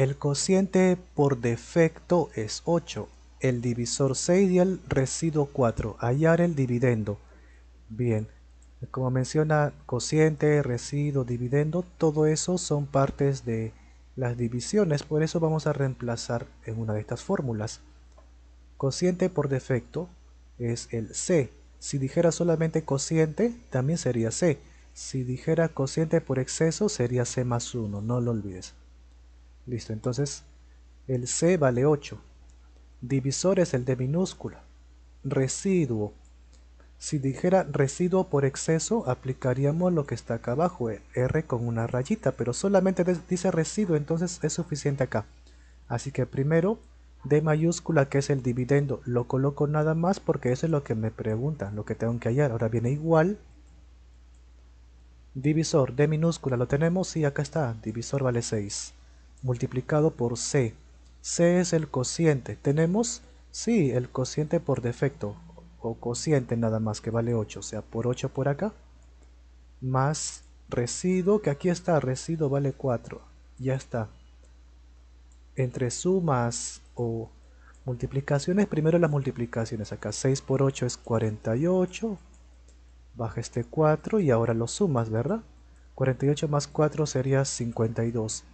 El cociente por defecto es 8, el divisor 6 y el residuo 4. Hallar el dividendo. Bien, como menciona cociente, residuo, dividendo, todo eso son partes de las divisiones, por eso vamos a reemplazar en una de estas fórmulas. Cociente por defecto es el C. Si dijera solamente cociente, también sería C. Si dijera cociente por exceso, sería C más 1, no lo olvides. Listo, entonces el C vale 8. Divisor es el de minúscula. Residuo. Si dijera residuo por exceso, aplicaríamos lo que está acá abajo, eh, R con una rayita, pero solamente dice residuo, entonces es suficiente acá. Así que primero, D mayúscula, que es el dividendo, lo coloco nada más porque eso es lo que me preguntan, lo que tengo que hallar. Ahora viene igual, divisor, D minúscula, lo tenemos y acá está, divisor vale 6 multiplicado por c. c es el cociente. Tenemos, sí, el cociente por defecto o cociente nada más que vale 8, o sea, por 8 por acá, más residuo, que aquí está, residuo vale 4, ya está. Entre sumas o multiplicaciones, primero las multiplicaciones, acá 6 por 8 es 48, baja este 4 y ahora lo sumas, ¿verdad? 48 más 4 sería 52.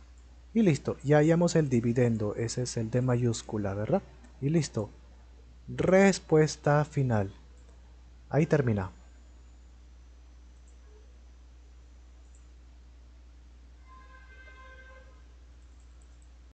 Y listo, ya hallamos el dividendo, ese es el de mayúscula, ¿verdad? Y listo. Respuesta final. Ahí termina.